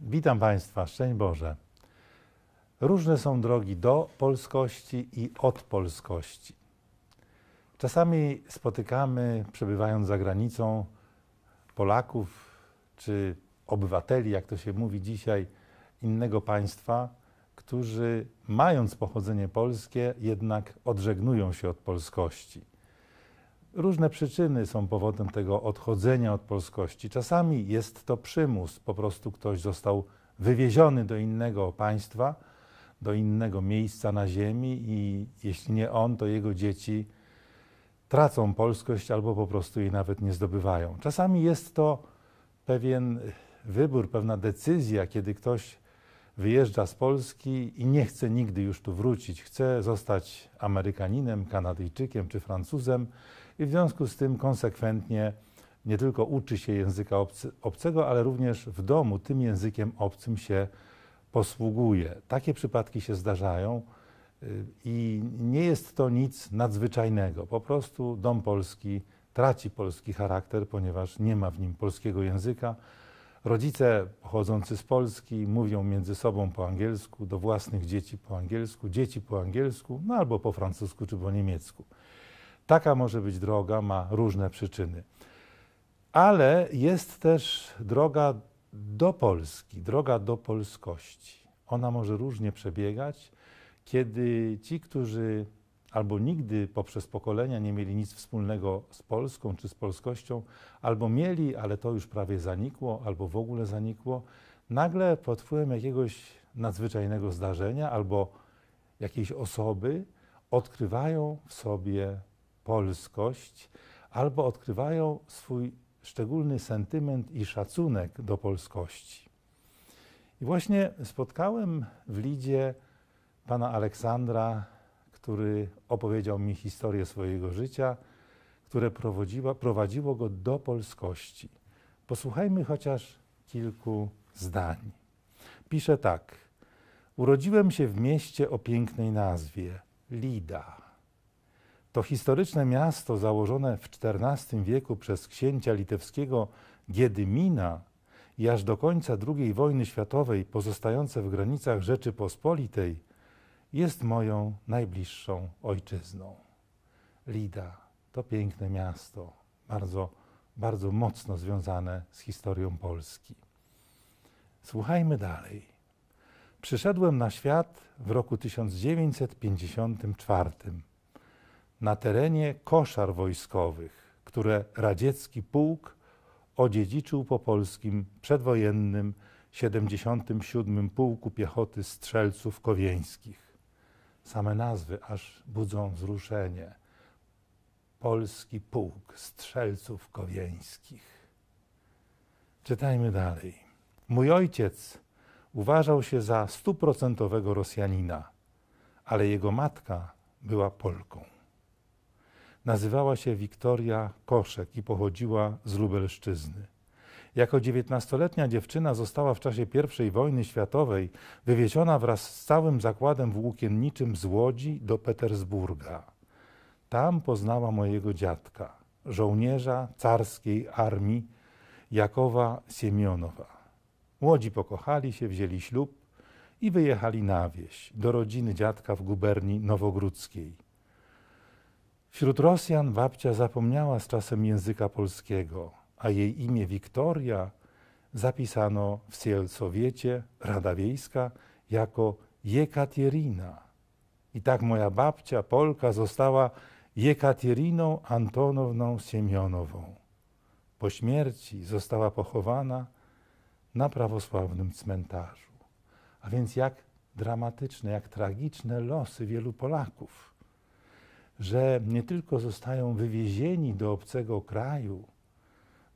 Witam Państwa, szczęść Boże. Różne są drogi do polskości i od polskości. Czasami spotykamy, przebywając za granicą, Polaków czy obywateli, jak to się mówi dzisiaj, innego państwa, którzy mając pochodzenie polskie, jednak odżegnują się od polskości Różne przyczyny są powodem tego odchodzenia od polskości. Czasami jest to przymus, po prostu ktoś został wywieziony do innego państwa, do innego miejsca na ziemi i jeśli nie on, to jego dzieci tracą polskość albo po prostu jej nawet nie zdobywają. Czasami jest to pewien wybór, pewna decyzja, kiedy ktoś wyjeżdża z Polski i nie chce nigdy już tu wrócić. Chce zostać Amerykaninem, Kanadyjczykiem czy Francuzem i w związku z tym konsekwentnie nie tylko uczy się języka obcego, ale również w domu tym językiem obcym się posługuje. Takie przypadki się zdarzają y, i nie jest to nic nadzwyczajnego. Po prostu dom polski traci polski charakter, ponieważ nie ma w nim polskiego języka. Rodzice pochodzący z Polski mówią między sobą po angielsku, do własnych dzieci po angielsku, dzieci po angielsku, no albo po francusku czy po niemiecku. Taka może być droga, ma różne przyczyny. Ale jest też droga do Polski, droga do polskości. Ona może różnie przebiegać, kiedy ci, którzy albo nigdy poprzez pokolenia nie mieli nic wspólnego z Polską czy z polskością, albo mieli, ale to już prawie zanikło, albo w ogóle zanikło, nagle pod wpływem jakiegoś nadzwyczajnego zdarzenia albo jakiejś osoby odkrywają w sobie polskość, albo odkrywają swój szczególny sentyment i szacunek do polskości. I właśnie spotkałem w Lidzie pana Aleksandra, który opowiedział mi historię swojego życia, które prowadziło, prowadziło go do polskości. Posłuchajmy chociaż kilku zdań. Pisze tak. Urodziłem się w mieście o pięknej nazwie Lida to historyczne miasto założone w XIV wieku przez księcia litewskiego Giedymina i aż do końca II wojny światowej pozostające w granicach Rzeczypospolitej jest moją najbliższą ojczyzną. Lida to piękne miasto, bardzo, bardzo mocno związane z historią Polski. Słuchajmy dalej. Przyszedłem na świat w roku 1954 na terenie koszar wojskowych, które radziecki pułk odziedziczył po polskim przedwojennym 77 Pułku Piechoty Strzelców Kowieńskich. Same nazwy aż budzą wzruszenie. Polski Pułk Strzelców Kowieńskich. Czytajmy dalej. Mój ojciec uważał się za stuprocentowego Rosjanina, ale jego matka była Polką. Nazywała się Wiktoria Koszek i pochodziła z Lubelszczyzny. Jako dziewiętnastoletnia dziewczyna została w czasie I wojny światowej wywieziona wraz z całym zakładem włókienniczym z Łodzi do Petersburga. Tam poznała mojego dziadka, żołnierza carskiej armii Jakowa Siemionowa. Młodzi pokochali się, wzięli ślub i wyjechali na wieś do rodziny dziadka w guberni nowogródzkiej. Wśród Rosjan babcia zapomniała z czasem języka polskiego, a jej imię Wiktoria zapisano w Sielcowiecie, Rada Wiejska, jako Jekatierina. I tak moja babcia, Polka, została Jekatieriną Antonowną Siemionową. Po śmierci została pochowana na prawosławnym cmentarzu. A więc jak dramatyczne, jak tragiczne losy wielu Polaków że nie tylko zostają wywiezieni do obcego kraju,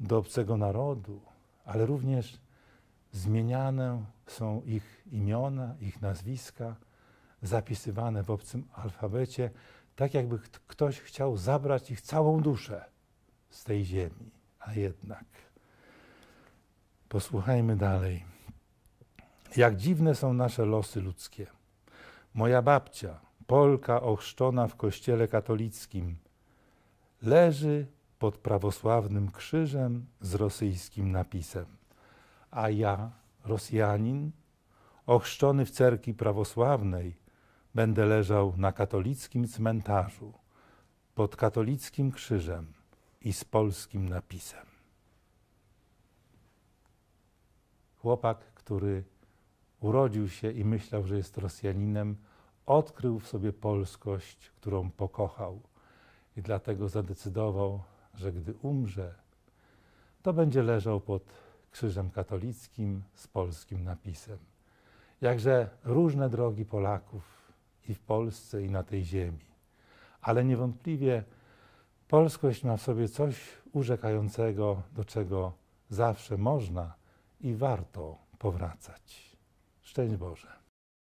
do obcego narodu, ale również zmieniane są ich imiona, ich nazwiska, zapisywane w obcym alfabecie, tak jakby ktoś chciał zabrać ich całą duszę z tej ziemi. A jednak, posłuchajmy dalej. Jak dziwne są nasze losy ludzkie. Moja babcia, Polka ochrzczona w kościele katolickim, leży pod prawosławnym krzyżem z rosyjskim napisem. A ja, Rosjanin, ochrzczony w cerkwi prawosławnej, będę leżał na katolickim cmentarzu pod katolickim krzyżem i z polskim napisem. Chłopak, który urodził się i myślał, że jest Rosjaninem, odkrył w sobie polskość, którą pokochał i dlatego zadecydował, że gdy umrze, to będzie leżał pod krzyżem katolickim z polskim napisem. Jakże różne drogi Polaków i w Polsce, i na tej ziemi. Ale niewątpliwie polskość ma w sobie coś urzekającego, do czego zawsze można i warto powracać. Szczęść Boże.